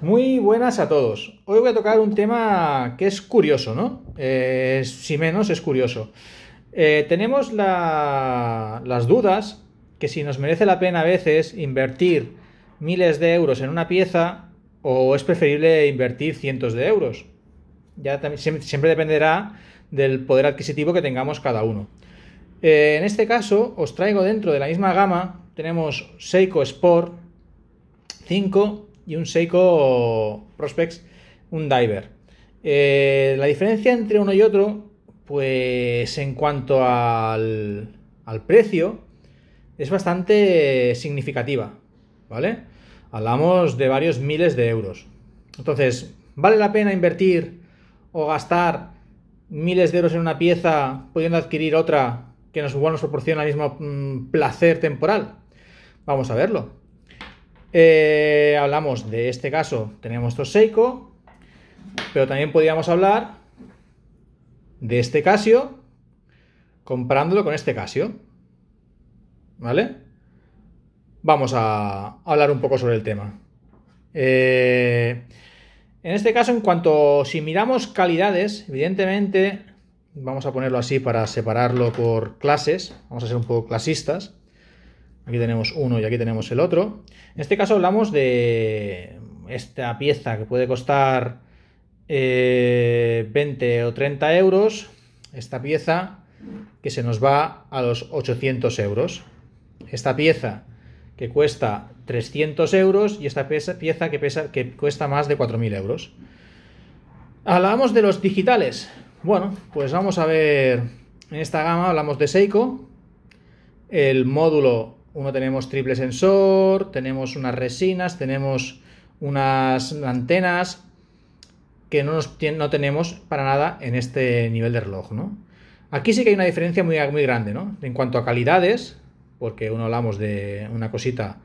Muy buenas a todos. Hoy voy a tocar un tema que es curioso, ¿no? Eh, si menos es curioso. Eh, tenemos las dudas que si nos merece la pena a veces invertir miles de euros en una pieza o es preferible invertir cientos de euros. Ya siempre dependerá del poder adquisitivo que tengamos cada uno. Eh, en este caso os traigo dentro de la misma gama, tenemos Seiko Sport 5 y un Seiko Prospects, un Diver. Eh, la diferencia entre uno y otro, pues en cuanto al, precio, es bastante significativa, ¿vale? Hablamos de varios miles de euros. Entonces, ¿vale la pena invertir o gastar miles de euros en una pieza pudiendo adquirir otra que nos, nos proporciona el mismo mm, placer temporal? Vamos a verlo. Eh, hablamos de este caso, teníamos Seiko pero también podíamos hablar de este Casio comparándolo con este Casio. ¿Vale? Vamos a hablar un poco sobre el tema. Eh, en este caso, en cuanto si miramos calidades, evidentemente, vamos a ponerlo así para separarlo por clases, vamos a ser un poco clasistas. Aquí tenemos uno y aquí tenemos el otro. En este caso hablamos de esta pieza que puede costar 20 eh, o 30 euros. Esta pieza que se nos va a los 800 euros. Esta pieza que cuesta 300 euros y esta pieza que, pesa, que cuesta más de 4.000 euros. Hablamos de los digitales. Bueno, pues vamos a ver. En esta gama hablamos de Seiko, el módulo uno tenemos triple sensor, tenemos unas resinas, tenemos unas antenas que no, nos, no tenemos para nada en este nivel de reloj, ¿no? Aquí sí que hay una diferencia muy, muy grande, ¿no? En cuanto a calidades, porque uno hablamos de una cosita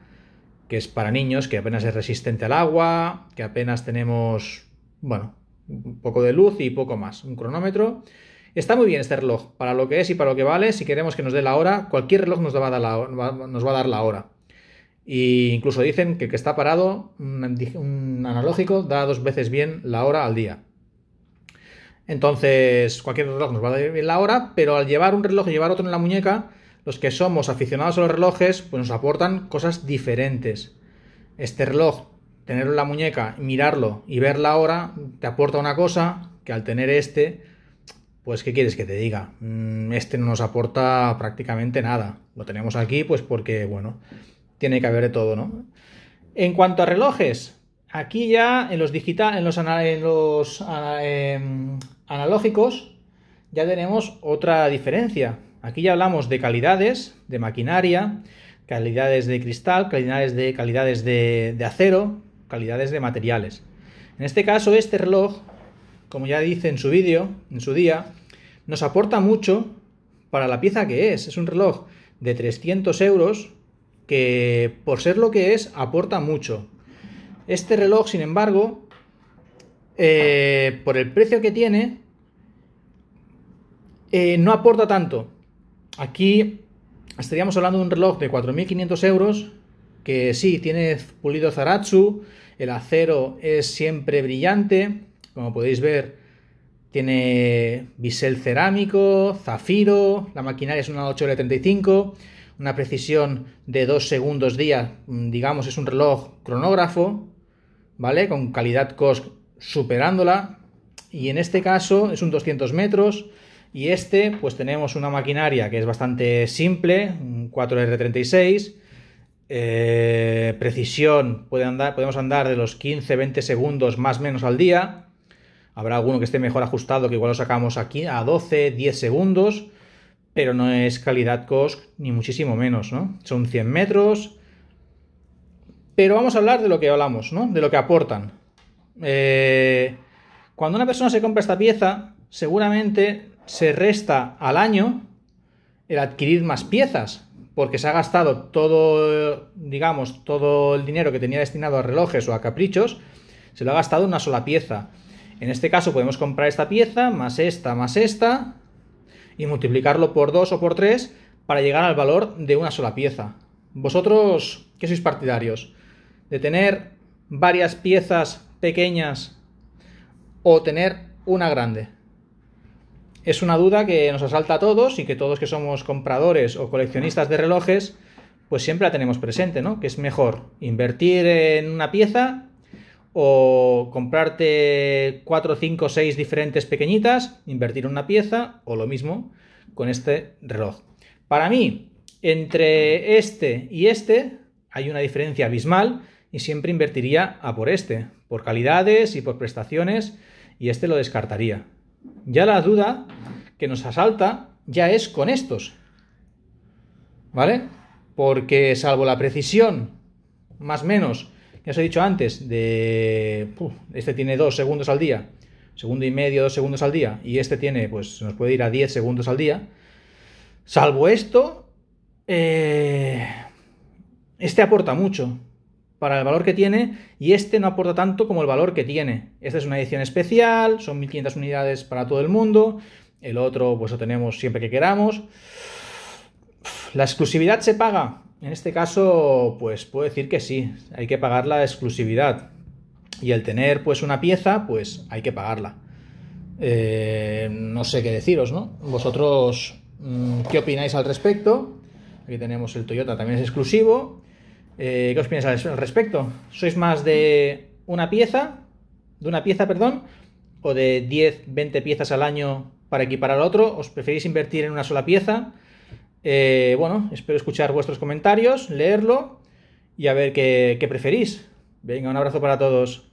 que es para niños, que apenas es resistente al agua, que apenas tenemos, bueno, un poco de luz y poco más, un cronómetro. Está muy bien este reloj, para lo que es y para lo que vale. Si queremos que nos dé la hora, cualquier reloj nos va a dar la, nos va a dar la hora. Y incluso dicen que el que está parado, un analógico, da dos veces bien la hora al día. Entonces, cualquier reloj nos va a dar bien la hora, pero al llevar un reloj y llevar otro en la muñeca, los que somos aficionados a los relojes, pues nos aportan cosas diferentes. Este reloj, tenerlo en la muñeca, mirarlo y ver la hora, te aporta una cosa que al tener este, pues ¿qué quieres que te diga? Mm, este no nos aporta prácticamente nada. Lo tenemos aquí pues porque, bueno, tiene que haber de todo, ¿no? En cuanto a relojes, aquí ya en los digital, en los, em, analógicos, ya tenemos otra diferencia. Aquí ya hablamos de calidades, de maquinaria, calidades de cristal, calidades de, calidades de acero, calidades de materiales. En este caso, este reloj como ya dice en su vídeo, en su día, nos aporta mucho para la pieza que es. Es un reloj de 300 euros que por ser lo que es aporta mucho. Este reloj, sin embargo, eh, por el precio que tiene, eh, no aporta tanto. Aquí estaríamos hablando de un reloj de 4.500 euros que sí, tiene pulido Zaratsu, el acero es siempre brillante, como podéis ver, tiene bisel cerámico, zafiro, la maquinaria es una 8L35, una precisión de 2 segundos día, mm, digamos es un reloj cronógrafo, ¿vale? Con calidad cost superándola. Y en este caso es un 200 metros. Y este, pues tenemos una maquinaria que es bastante simple, un 4R36. Eh, precisión, podemos andar de los 15-20 segundos más o menos al día. Habrá alguno que esté mejor ajustado, que igual lo sacamos aquí a 12, 10 segundos, pero no es calidad cost ni muchísimo menos, ¿no? Son 100 metros. Pero vamos a hablar de lo que hablamos, ¿no? De lo que aportan. Eh, cuando una persona se compra esta pieza, seguramente se resta al año el adquirir más piezas, porque se ha gastado todo, digamos, todo el dinero que tenía destinado a relojes o a caprichos, se lo ha gastado en una sola pieza. En este caso podemos comprar esta pieza, más esta, más esta, y multiplicarlo por dos o por tres para llegar al valor de una sola pieza. ¿Vosotros qué sois partidarios? ¿De tener varias piezas pequeñas o tener una grande? Es una duda que nos asalta a todos y que todos que somos compradores o coleccionistas de relojes, pues siempre la tenemos presente, ¿no? Que es mejor invertir en una pieza o comprarte 4, 5, 6 diferentes pequeñitas, invertir una pieza o lo mismo con este reloj. Para mí, entre este y este hay una diferencia abismal y siempre invertiría a por este, por calidades y por prestaciones y este lo descartaría. Ya la duda que nos asalta ya es con estos. ¿Vale? Porque salvo la precisión, más o menos, ya os he dicho antes, de este tiene 2 segundos al día, segundo y medio, dos segundos al día, y este tiene, pues nos puede ir a 10 segundos al día. Salvo esto, eh, este aporta mucho para el valor que tiene y este no aporta tanto como el valor que tiene. Esta es una edición especial, son 1500 unidades para todo el mundo, el otro pues lo tenemos siempre que queramos. La exclusividad se paga, en este caso, pues puedo decir que sí, hay que pagar la exclusividad. Y el tener pues una pieza, pues hay que pagarla. Eh, no sé qué deciros, ¿no? Vosotros, mm, ¿qué opináis al respecto? Aquí tenemos el Toyota, también es exclusivo. Eh, ¿Qué os piensáis al respecto? ¿Sois más de una pieza? ¿De una pieza, perdón? ¿O de 10, 20 piezas al año para equipar al otro? ¿Os preferís invertir en una sola pieza? Eh, bueno, espero escuchar vuestros comentarios, leerlo y a ver qué preferís. Venga, un abrazo para todos.